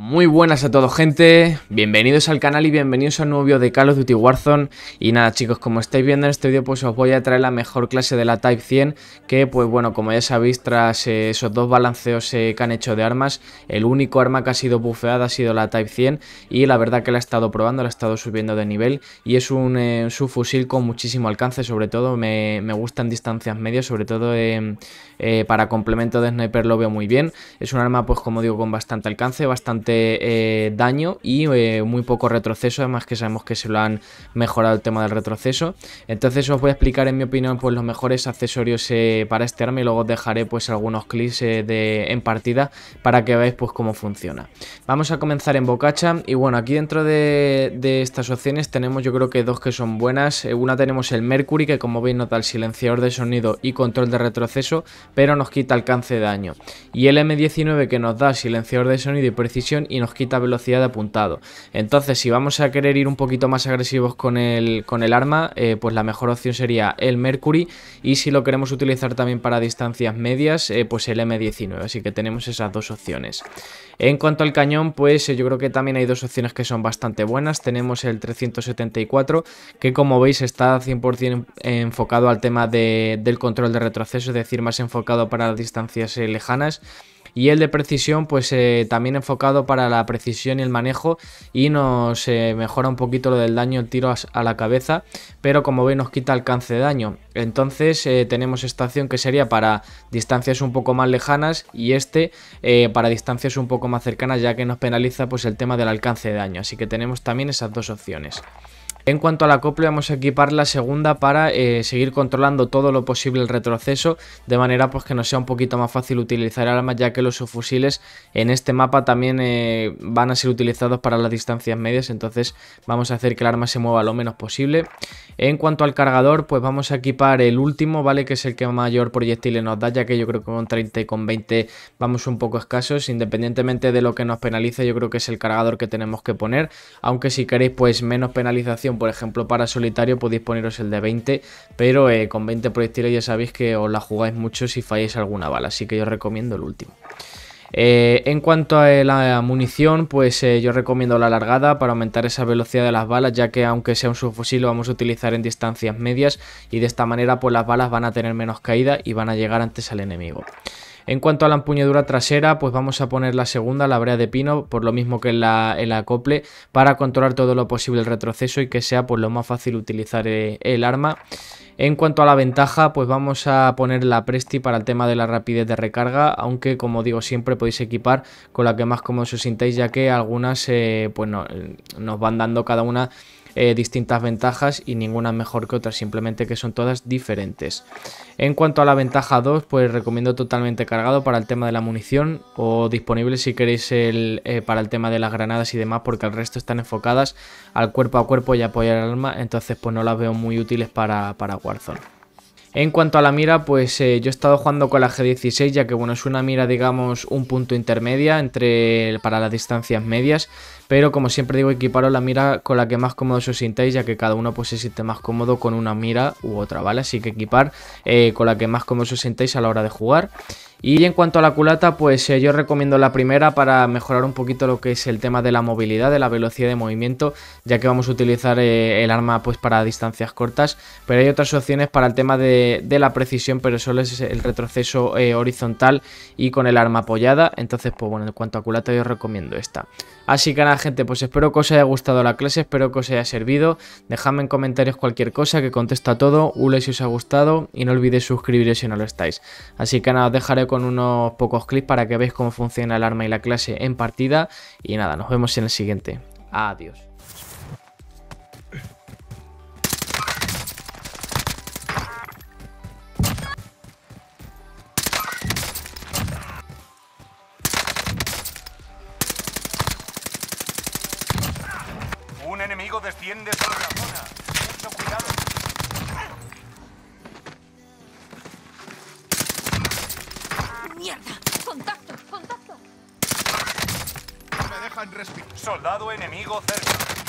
Muy buenas a todos gente, bienvenidos al canal y bienvenidos a un nuevo video de Call of Duty Warzone Y nada chicos, como estáis viendo en este vídeo pues os voy a traer la mejor clase de la Type 100 Que pues bueno, como ya sabéis, tras eh, esos dos balanceos eh, que han hecho de armas El único arma que ha sido bufeada ha sido la Type 100 Y la verdad que la he estado probando, la he estado subiendo de nivel Y es un eh, subfusil con muchísimo alcance, sobre todo me, me gustan distancias medias Sobre todo em, para complemento de sniper lo veo muy bien Es un arma pues como digo con bastante alcance, bastante eh, daño y eh, muy poco retroceso, además que sabemos que se lo han mejorado el tema del retroceso. Entonces os voy a explicar en mi opinión pues los mejores accesorios eh, para este arma y luego os dejaré pues algunos clips en partida para que veáis pues cómo funciona. Vamos a comenzar en Bocacha y bueno aquí dentro de, de estas opciones tenemos yo creo que dos que son buenas. Una tenemos el Mercury que como veis nota el silenciador de sonido y control de retroceso pero nos quita alcance de daño. Y el M19 que nos da silenciador de sonido y precisión y nos quita velocidad de apuntado. Entonces, si vamos a querer ir un poquito más agresivos con el, con el arma, eh, pues la mejor opción sería el Mercury y si lo queremos utilizar también para distancias medias, eh, pues el M19. Así que tenemos esas dos opciones. En cuanto al cañón, pues eh, yo creo que también hay dos opciones que son bastante buenas. Tenemos el 374, que como veis está 100% enfocado al tema del control de retroceso, es decir, más enfocado para distancias lejanas y el de precisión pues eh, también enfocado para la precisión y el manejo y nos eh, mejora un poquito lo del daño tiro a la cabeza pero como veis nos quita alcance de daño entonces eh, tenemos esta opción que sería para distancias un poco más lejanas y este para distancias un poco más cercanas ya que nos penaliza pues el tema del alcance de daño así que tenemos también esas dos opciones en cuanto a la copla vamos a equipar la segunda para eh, seguir controlando todo lo posible el retroceso de manera pues que nos sea un poquito más fácil utilizar armas ya que los subfusiles en este mapa también eh, van a ser utilizados para las distancias medias entonces vamos a hacer que el arma se mueva lo menos posible. En cuanto al cargador pues vamos a equipar el último vale que es el que mayor proyectil nos da ya que yo creo que con 30 y con 20 vamos un poco escasos independientemente de lo que nos penalice yo creo que es el cargador que tenemos que poner aunque si queréis pues menos penalización por ejemplo para solitario podéis poneros el de 20, pero eh, con 20 proyectiles ya sabéis que os la jugáis mucho si falláis alguna bala, así que yo recomiendo el último. Eh, en cuanto a eh, la munición, pues yo recomiendo la alargada para aumentar esa velocidad de las balas, ya que aunque sea un subfusil lo vamos a utilizar en distancias medias y de esta manera pues las balas van a tener menos caída y van a llegar antes al enemigo. En cuanto a la empuñadura trasera, pues vamos a poner la segunda, la brea de pino, por lo mismo que el acople, para controlar todo lo posible el retroceso y que sea pues lo más fácil utilizar eh, el arma. En cuanto a la ventaja, pues vamos a poner la Presti para el tema de la rapidez de recarga, aunque como digo siempre podéis equipar con la que más como os sintáis, ya que algunas eh, pues eh, nos van dando cada una eh, distintas ventajas y ninguna mejor que otra, simplemente que son todas diferentes. En cuanto a la ventaja 2, pues recomiendo totalmente cargado para el tema de la munición o disponible si queréis el, eh, para el tema de las granadas y demás, porque el resto están enfocadas al cuerpo a cuerpo y apoyar el arma, entonces pues no las veo muy útiles para, para Warzone. En cuanto a la mira, pues eh, yo he estado jugando con la G16, ya que bueno, es una mira, digamos, un punto intermedia entre para las distancias medias, pero como siempre digo, equiparos la mira con la que más cómodo os sintáis, ya que cada uno pues se siente más cómodo con una mira u otra, ¿vale? Así que equipar eh, con la que más cómodo os sintáis a la hora de jugar. Y en cuanto a la culata, pues eh, yo recomiendo la primera para mejorar un poquito lo que es el tema de la movilidad, de la velocidad de movimiento, ya que vamos a utilizar eh, el arma pues para distancias cortas, pero hay otras opciones para el tema de, la precisión, pero solo es el retroceso eh, horizontal y con el arma apoyada, entonces pues bueno, en cuanto a culata yo recomiendo esta. Así que nada gente, pues espero que os haya gustado la clase, espero que os haya servido, dejadme en comentarios cualquier cosa que contesta a todo, Ule, si os ha gustado y no olvidéis suscribiros si no lo estáis. Así que nada, os dejaré con unos pocos clips para que veáis cómo funciona el arma y la clase en partida. Y nada, nos vemos en el siguiente. Adiós. Un enemigo defiende cuidado. mierda! ¡Contacto! ¡Contacto! me dejan respirar. Soldado enemigo cerca.